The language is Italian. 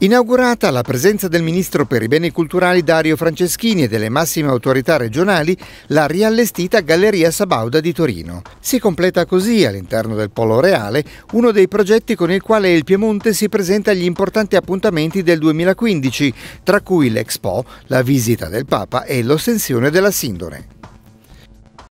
Inaugurata la presenza del ministro per i beni culturali Dario Franceschini e delle massime autorità regionali, la riallestita Galleria Sabauda di Torino. Si completa così, all'interno del Polo Reale, uno dei progetti con il quale il Piemonte si presenta agli importanti appuntamenti del 2015, tra cui l'Expo, la visita del Papa e l'ostensione della Sindone.